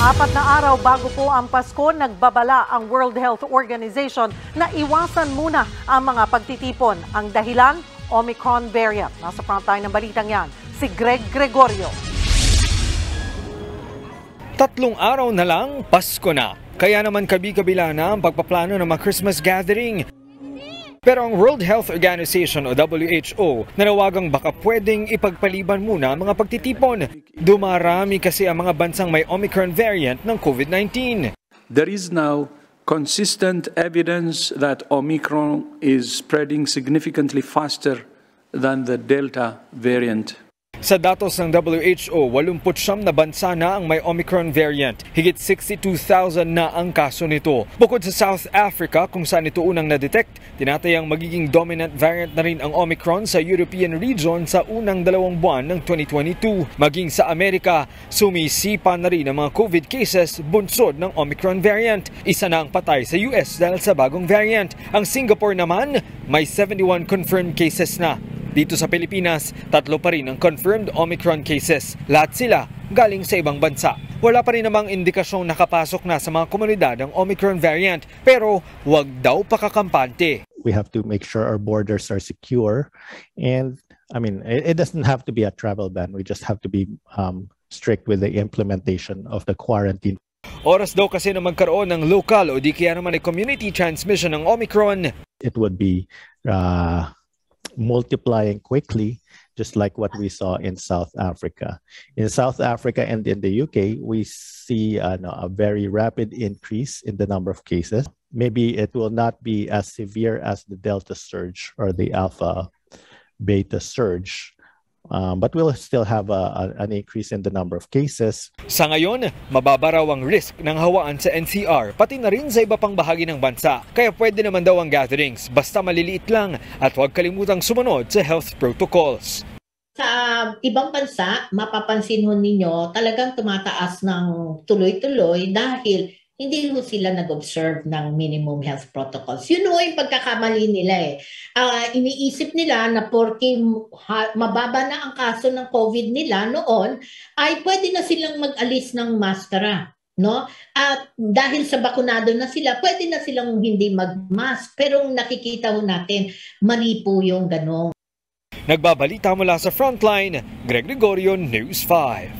Apat na araw bago po ang Pasko, nagbabala ang World Health Organization na iwasan muna ang mga pagtitipon. Ang dahilan, Omicron variant. Nasa front frontline ng balitang yan, si Greg Gregorio. Tatlong araw na lang, Pasko na. Kaya naman kabi-kabila na ang pagpaplano ng mga Christmas gathering pero ang World Health Organization o WHO nanawagang baka pwedeng ipagpaliban muna ang mga pagtitipon. Dumarami kasi ang mga bansang may Omicron variant ng COVID-19. There is now consistent evidence that Omicron is spreading significantly faster than the Delta variant. Sa datos ng WHO, 89 na bansa na ang may Omicron variant. Higit 62,000 na ang kaso nito. Bukod sa South Africa, kung saan ito unang na-detect, tinatayang magiging dominant variant na rin ang Omicron sa European region sa unang dalawang buwan ng 2022. Maging sa Amerika, sumisipa na rin ang mga COVID cases bunsod ng Omicron variant. Isa na ang patay sa US dahil sa bagong variant. Ang Singapore naman, may 71 confirmed cases na dito sa Pilipinas, tatlo pa rin ang confirmed Omicron cases. Lahat sila galing sa ibang bansa. Wala pa rin namang indikasyong nakapasok na sa mga komunidad ang Omicron variant pero wag daw pakakampante. We have to make sure our borders are secure and I mean it, it doesn't have to be a travel ban. We just have to be um, strict with the implementation of the quarantine. Oras daw kasi na magkaroon ng local o di kaya naman ay community transmission ng Omicron. It would be uh, multiplying quickly, just like what we saw in South Africa. In South Africa and in the UK, we see a very rapid increase in the number of cases. Maybe it will not be as severe as the Delta surge or the Alpha Beta surge, Um, but we'll still have a, a, an increase in the number of cases. Sa ngayon, mababa raw ang risk ng hawaan sa NCR, pati na rin sa iba pang bahagi ng bansa. Kaya pwede naman daw ang gatherings, basta maliliit lang at huwag kalimutang sumunod sa health protocols. Sa um, ibang bansa, mapapansin ho ninyo talagang tumataas ng tuloy-tuloy dahil hindi ho sila nag-observe ng minimum health protocols. Yun ho yung pagkakamali nila eh. Uh, iniisip nila na porke ha, mababa na ang kaso ng COVID nila noon, ay pwede na silang mag-alis ng maskara. No? At dahil sa bakunado na sila, pwede na silang hindi mag-mask. Pero nakikita ho natin, mali po yung ganong. Nagbabalita mula sa Frontline, Greg Gregorio News 5.